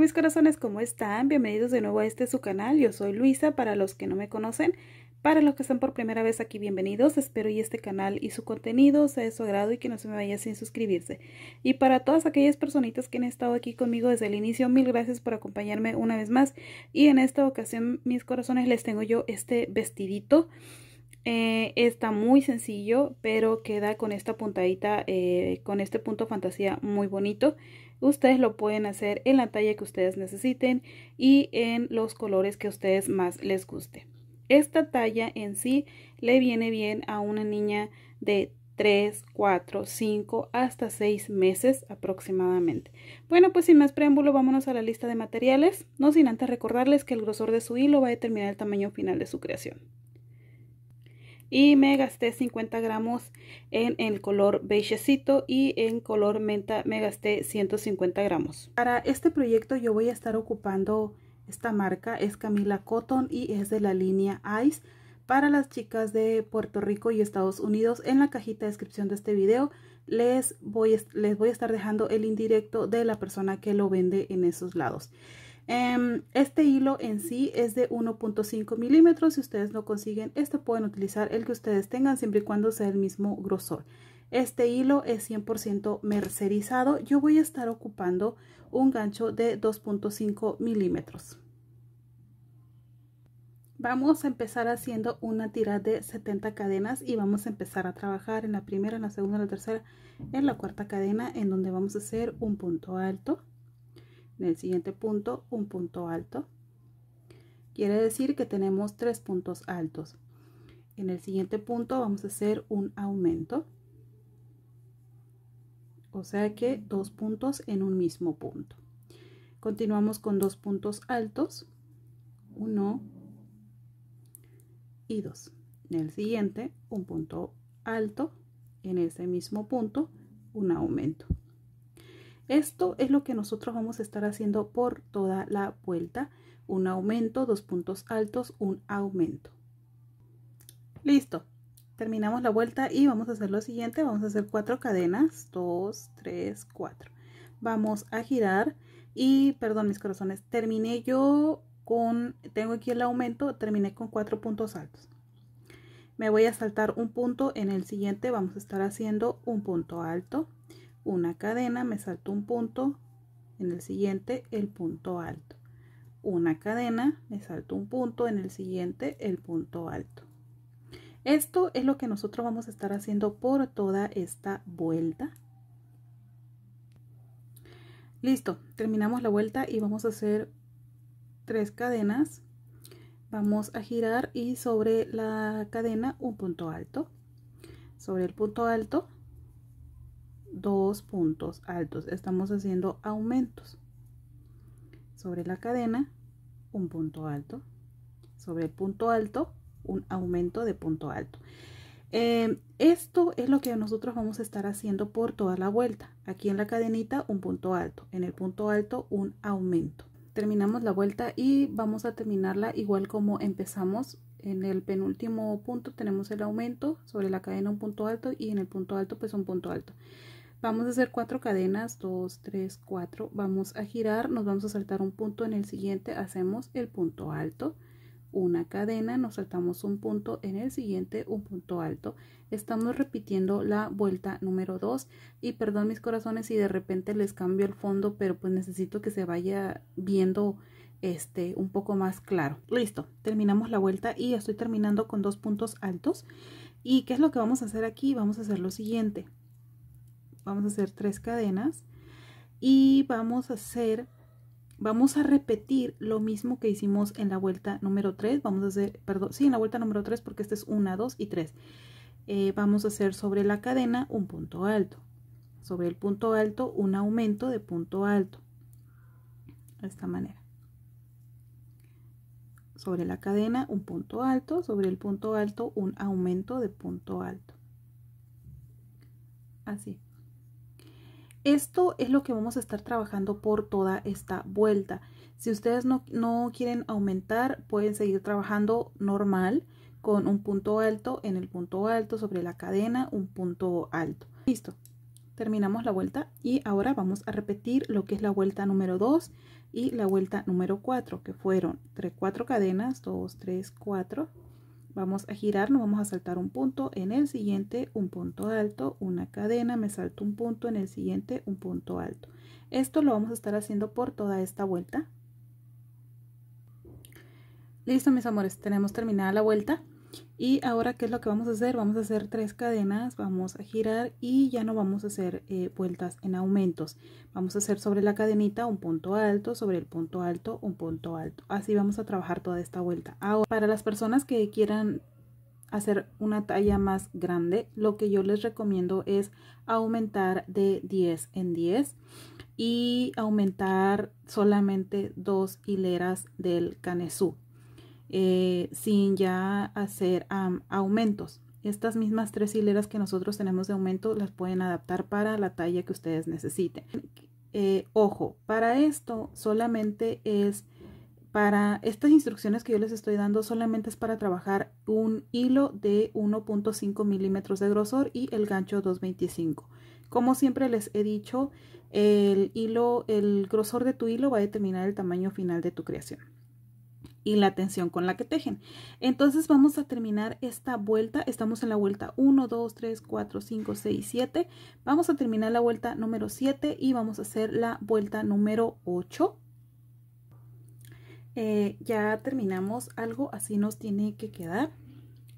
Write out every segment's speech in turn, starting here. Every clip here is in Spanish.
mis corazones, ¿cómo están? Bienvenidos de nuevo a este su canal. Yo soy Luisa, para los que no me conocen, para los que están por primera vez aquí, bienvenidos. Espero y este canal y su contenido sea de su agrado y que no se me vaya sin suscribirse. Y para todas aquellas personitas que han estado aquí conmigo desde el inicio, mil gracias por acompañarme una vez más. Y en esta ocasión, mis corazones, les tengo yo este vestidito. Eh, está muy sencillo, pero queda con esta puntadita, eh, con este punto fantasía muy bonito. Ustedes lo pueden hacer en la talla que ustedes necesiten y en los colores que a ustedes más les guste. Esta talla en sí le viene bien a una niña de 3, 4, 5 hasta 6 meses aproximadamente. Bueno, pues sin más preámbulo, vámonos a la lista de materiales, no sin antes recordarles que el grosor de su hilo va a determinar el tamaño final de su creación y me gasté 50 gramos en el color beigecito y en color menta me gasté 150 gramos. Para este proyecto yo voy a estar ocupando esta marca, es Camila Cotton y es de la línea Ice. Para las chicas de Puerto Rico y Estados Unidos, en la cajita de descripción de este video les voy, les voy a estar dejando el indirecto de la persona que lo vende en esos lados. Em, este hilo en sí es de 1.5 milímetros. Si ustedes no consiguen esto pueden utilizar el que ustedes tengan siempre y cuando sea el mismo grosor. Este hilo es 100% mercerizado. Yo voy a estar ocupando un gancho de 2.5 milímetros. Vamos a empezar haciendo una tira de 70 cadenas y vamos a empezar a trabajar en la primera, en la segunda, en la tercera, en la cuarta cadena en donde vamos a hacer un punto alto. En el siguiente punto, un punto alto. Quiere decir que tenemos tres puntos altos. En el siguiente punto vamos a hacer un aumento. O sea que dos puntos en un mismo punto. Continuamos con dos puntos altos. Uno y dos. En el siguiente, un punto alto. En ese mismo punto, un aumento. Esto es lo que nosotros vamos a estar haciendo por toda la vuelta. Un aumento, dos puntos altos, un aumento. Listo. Terminamos la vuelta y vamos a hacer lo siguiente. Vamos a hacer cuatro cadenas. Dos, tres, cuatro. Vamos a girar y, perdón mis corazones, terminé yo con, tengo aquí el aumento, terminé con cuatro puntos altos. Me voy a saltar un punto en el siguiente. Vamos a estar haciendo un punto alto una cadena, me salto un punto, en el siguiente el punto alto. Una cadena, me salto un punto, en el siguiente el punto alto. Esto es lo que nosotros vamos a estar haciendo por toda esta vuelta. Listo, terminamos la vuelta y vamos a hacer tres cadenas. Vamos a girar y sobre la cadena un punto alto. Sobre el punto alto dos puntos altos estamos haciendo aumentos sobre la cadena un punto alto sobre el punto alto un aumento de punto alto em, esto es lo que nosotros vamos a estar haciendo por toda la vuelta aquí en la cadenita un punto alto en el punto alto un aumento terminamos la vuelta y vamos a terminarla igual como empezamos en el penúltimo punto tenemos el aumento sobre la cadena un punto alto y en el punto alto pues un punto alto vamos a hacer cuatro cadenas dos, tres, cuatro. vamos a girar nos vamos a saltar un punto en el siguiente hacemos el punto alto una cadena nos saltamos un punto en el siguiente un punto alto estamos repitiendo la vuelta número dos y perdón mis corazones si de repente les cambio el fondo pero pues necesito que se vaya viendo este un poco más claro listo terminamos la vuelta y estoy terminando con dos puntos altos y qué es lo que vamos a hacer aquí vamos a hacer lo siguiente vamos a hacer tres cadenas y vamos a hacer vamos a repetir lo mismo que hicimos en la vuelta número 3 vamos a hacer perdón sí en la vuelta número 3 porque este es 1 2 y 3 eh, vamos a hacer sobre la cadena un punto alto sobre el punto alto un aumento de punto alto de esta manera sobre la cadena un punto alto sobre el punto alto un aumento de punto alto así esto es lo que vamos a estar trabajando por toda esta vuelta. Si ustedes no, quieren aumentar, pueden seguir trabajando normal con un punto alto en el punto alto sobre la cadena, un punto alto. Listo, terminamos la vuelta y ahora vamos a repetir lo que es la vuelta número 2 y la vuelta número 4, que fueron 3, 4 cadenas, 2, 3, 4, vamos a girar, nos vamos a saltar un punto, en el siguiente un punto alto, una cadena, me salto un punto, en el siguiente un punto alto. Esto lo vamos a estar haciendo por toda esta vuelta. Listo, mis amores, tenemos terminada la vuelta y ahora qué es lo que vamos a hacer vamos a hacer tres cadenas vamos a girar y ya no vamos a hacer eh, vueltas en aumentos vamos a hacer sobre la cadenita un punto alto sobre el punto alto un punto alto así vamos a trabajar toda esta vuelta ahora para las personas que quieran hacer una talla más grande lo que yo les recomiendo es aumentar de 10 en 10 y aumentar solamente dos hileras del canesú eh, sin ya hacer aumentos. Estas mismas tres hileras que nosotros tenemos de aumento las pueden adaptar para la talla que ustedes necesiten. Eh, ojo, para esto solamente es para estas instrucciones que yo les estoy dando solamente es para trabajar un hilo de 1.5 milímetros de grosor y el gancho 225. Como siempre les he dicho, el hilo, el grosor de tu hilo va a determinar el tamaño final de tu creación y la tensión con la que tejen. Entonces vamos a terminar esta vuelta, estamos en la vuelta 1, 2, 3, 4, 5, 6, 7. Vamos a terminar la vuelta número 7 y vamos a hacer la vuelta número 8. Eh, ya terminamos algo, así nos tiene que quedar.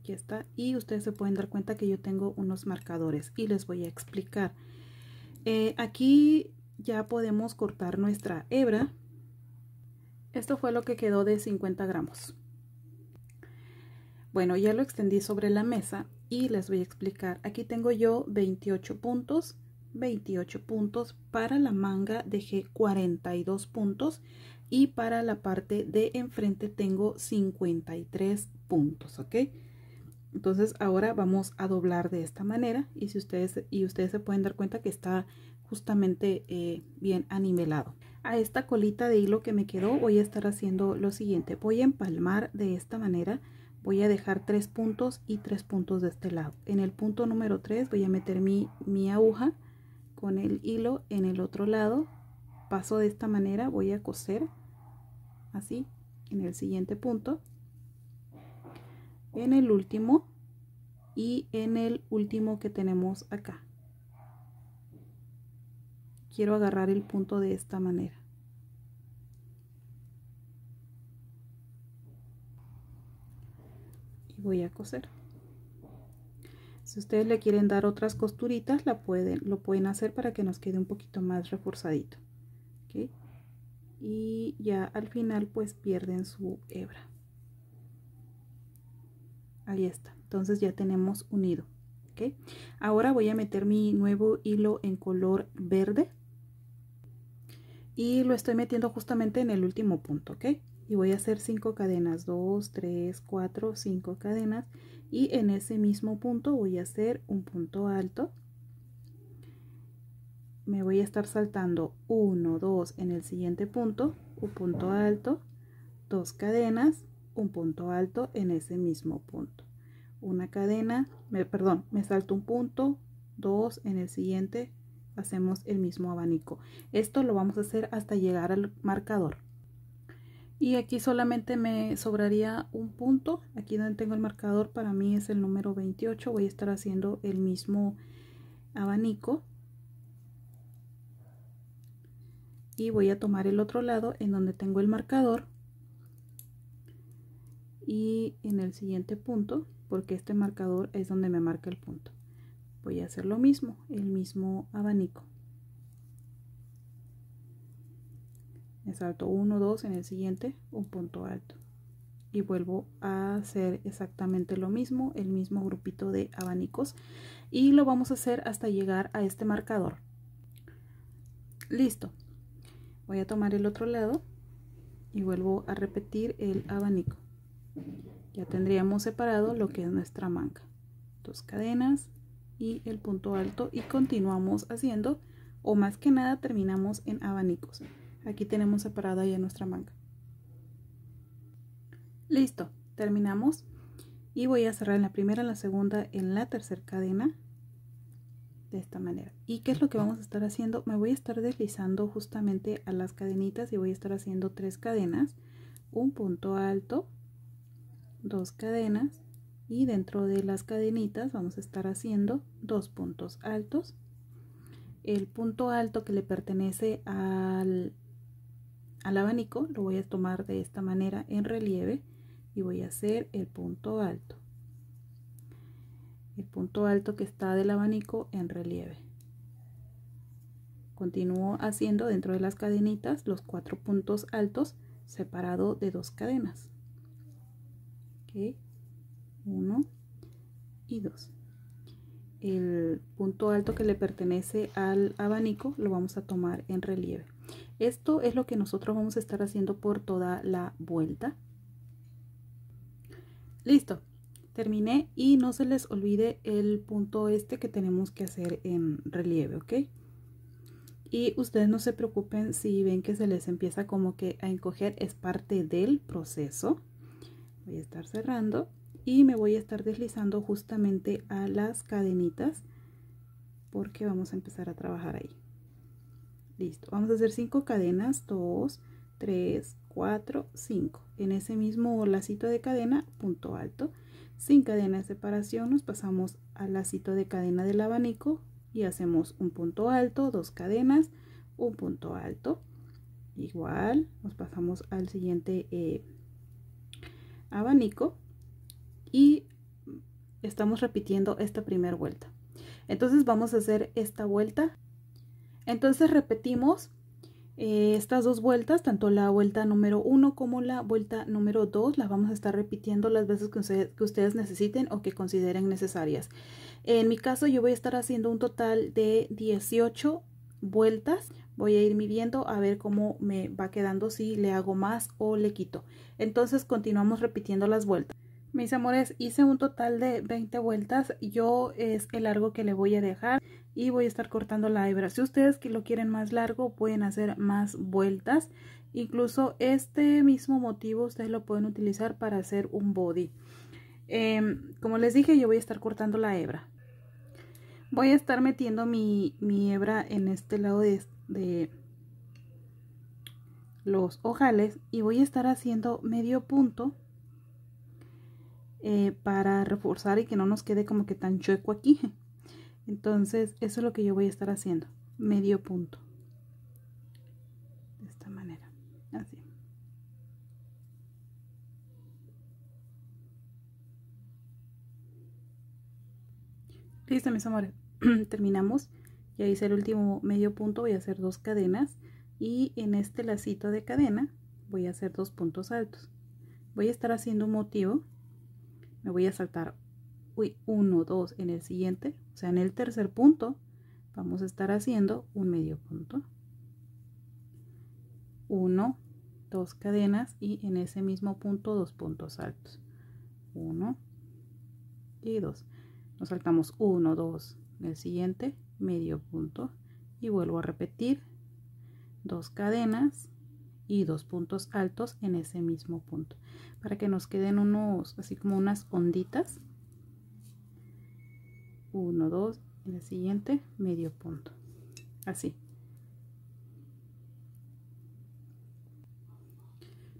Aquí está. Y ustedes se pueden dar cuenta que yo tengo unos marcadores y les voy a explicar. Eh, aquí ya podemos cortar nuestra hebra esto fue lo que quedó de 50 gramos. Bueno, ya lo extendí sobre la mesa y les voy a explicar. Aquí tengo yo 28 puntos, 28 puntos para la manga dejé 42 puntos y para la parte de enfrente tengo 53 puntos, ¿ok? Entonces ahora vamos a doblar de esta manera y si ustedes y ustedes se pueden dar cuenta que está justamente eh, bien anivelado. A esta colita de hilo que me quedó voy a estar haciendo lo siguiente. Voy a empalmar de esta manera. Voy a dejar tres puntos y tres puntos de este lado. En el punto número 3 voy a meter mi, mi aguja con el hilo en el otro lado. Paso de esta manera, voy a coser así en el siguiente punto. En el último y en el último que tenemos acá quiero agarrar el punto de esta manera y voy a coser si ustedes le quieren dar otras costuritas la pueden lo pueden hacer para que nos quede un poquito más reforzadito y ya al final pues pierden su hebra ahí está entonces ya tenemos unido ahora voy a meter mi nuevo hilo en color verde y lo estoy metiendo justamente en el último punto ok y voy a hacer cinco cadenas 2 3 4 5 cadenas y en ese mismo punto voy a hacer un punto alto me voy a estar saltando 1 2 en el siguiente punto un punto alto dos cadenas un punto alto en ese mismo punto una cadena me, perdón me salto un punto dos en el siguiente hacemos el mismo abanico esto lo vamos a hacer hasta llegar al marcador y aquí solamente me sobraría un punto aquí donde tengo el marcador para mí es el número 28 voy a estar haciendo el mismo abanico y voy a tomar el otro lado en donde tengo el marcador y en el siguiente punto porque este marcador es donde me marca el punto voy a hacer lo mismo el mismo abanico me salto 1 2 en el siguiente un punto alto y vuelvo a hacer exactamente lo mismo el mismo grupito de abanicos y lo vamos a hacer hasta llegar a este marcador listo voy a tomar el otro lado y vuelvo a repetir el abanico ya tendríamos separado lo que es nuestra manga dos cadenas y el punto alto y continuamos haciendo o más que nada terminamos en abanicos. Aquí tenemos separada ya nuestra manga. Listo, terminamos y voy a cerrar en la primera, en la segunda, en la tercera cadena de esta manera. ¿Y qué es lo que vamos a estar haciendo? Me voy a estar deslizando justamente a las cadenitas y voy a estar haciendo tres cadenas, un punto alto, dos cadenas, y dentro de las cadenitas vamos a estar haciendo dos puntos altos el punto alto que le pertenece al, al abanico lo voy a tomar de esta manera en relieve y voy a hacer el punto alto el punto alto que está del abanico en relieve continúo haciendo dentro de las cadenitas los cuatro puntos altos separado de dos cadenas 1 y 2 el punto alto que le pertenece al abanico lo vamos a tomar en relieve esto es lo que nosotros vamos a estar haciendo por toda la vuelta listo terminé y no se les olvide el punto este que tenemos que hacer en relieve ok y ustedes no se preocupen si ven que se les empieza como que a encoger es parte del proceso voy a estar cerrando y me voy a estar deslizando justamente a las cadenitas porque vamos a empezar a trabajar ahí listo vamos a hacer cinco cadenas 2 3 4 5 en ese mismo lacito de cadena punto alto sin cadena de separación nos pasamos al lacito de cadena del abanico y hacemos un punto alto dos cadenas un punto alto igual nos pasamos al siguiente eh, abanico y estamos repitiendo esta primera vuelta. Entonces vamos a hacer esta vuelta. Entonces repetimos eh, estas dos vueltas, tanto la vuelta número 1 como la vuelta número 2, las vamos a estar repitiendo las veces que, que ustedes necesiten o que consideren necesarias. En mi caso yo voy a estar haciendo un total de 18 vueltas. Voy a ir midiendo a ver cómo me va quedando, si le hago más o le quito. Entonces continuamos repitiendo las vueltas. Mis amores, hice un total de 20 vueltas. Yo es el largo que le voy a dejar y voy a estar cortando la hebra. Si ustedes que lo quieren más largo, pueden hacer más vueltas. Incluso este mismo motivo ustedes lo pueden utilizar para hacer un body. Em, como les dije, yo voy a estar cortando la hebra. Voy a estar metiendo mi, hebra en este lado de, de los ojales y voy a estar haciendo medio punto eh, para reforzar y que no nos quede como que tan chueco aquí. Entonces, eso es lo que yo voy a estar haciendo. Medio punto. De esta manera. Así. Listo, mis amores. Terminamos. Ya hice el último medio punto. Voy a hacer dos cadenas. Y en este lacito de cadena voy a hacer dos puntos altos. Voy a estar haciendo un motivo me voy a saltar uy, 1, 2 en el siguiente, o sea, en el tercer punto vamos a estar haciendo un medio punto. 1, 2 cadenas y en ese mismo punto dos puntos altos. 1 y 2. Nos saltamos 1, 2 en el siguiente, medio punto y vuelvo a repetir dos cadenas y dos puntos altos en ese mismo punto para que nos queden unos así como unas onditas uno dos en el siguiente medio punto así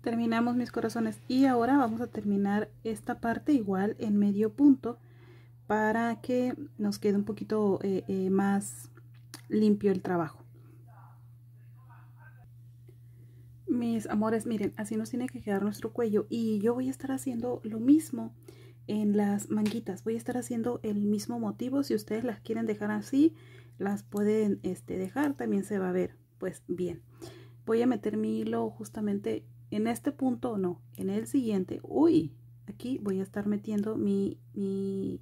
terminamos mis corazones y ahora vamos a terminar esta parte igual en medio punto para que nos quede un poquito eh, eh, más limpio el trabajo Mis amores, miren, así nos tiene que quedar nuestro cuello y yo voy a estar haciendo lo mismo en las manguitas. Voy a estar haciendo el mismo motivo. Si ustedes las quieren dejar así, las pueden este, dejar. También se va a ver, pues bien. Voy a meter mi hilo justamente en este punto, no, en el siguiente. Uy, aquí voy a estar metiendo mi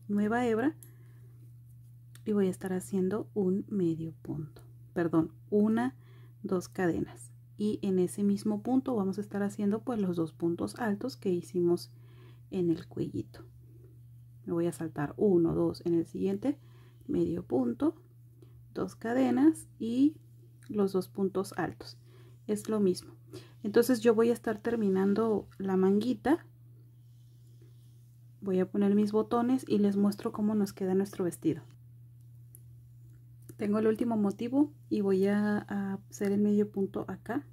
nueva hebra y voy a estar haciendo un medio punto. Perdón, una, dos cadenas y en ese mismo punto vamos a estar haciendo pues los dos puntos altos que hicimos en el cuellito me voy a saltar uno, dos, en el siguiente medio punto dos cadenas y los dos puntos altos es lo mismo entonces yo voy a estar terminando la manguita voy a poner mis botones y les muestro cómo nos queda nuestro vestido tengo el último motivo y voy a, hacer el medio punto acá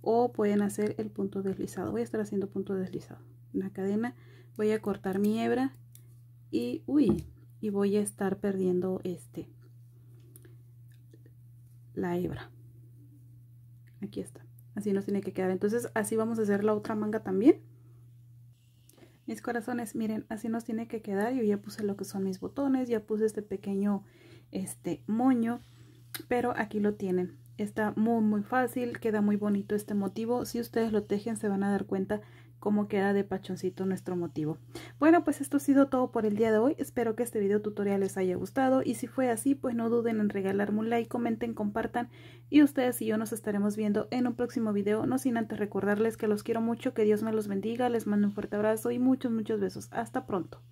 o pueden hacer el punto deslizado voy a estar haciendo punto deslizado una cadena voy a cortar mi hebra y uy y voy a estar perdiendo este la hebra aquí está así nos tiene que quedar entonces así vamos a hacer la otra manga también mis corazones miren así nos tiene que quedar yo ya puse lo que son mis botones ya puse este pequeño este moño pero aquí lo tienen está muy muy fácil queda muy bonito este motivo si ustedes lo tejen se van a dar cuenta cómo queda de pachoncito nuestro motivo bueno pues esto ha sido todo por el día de hoy espero que este video tutorial les haya gustado y si fue así pues no duden en regalarme un like comenten compartan y ustedes y yo nos estaremos viendo en un próximo video no sin antes recordarles que los quiero mucho que Dios me los bendiga les mando un fuerte abrazo y muchos muchos besos hasta pronto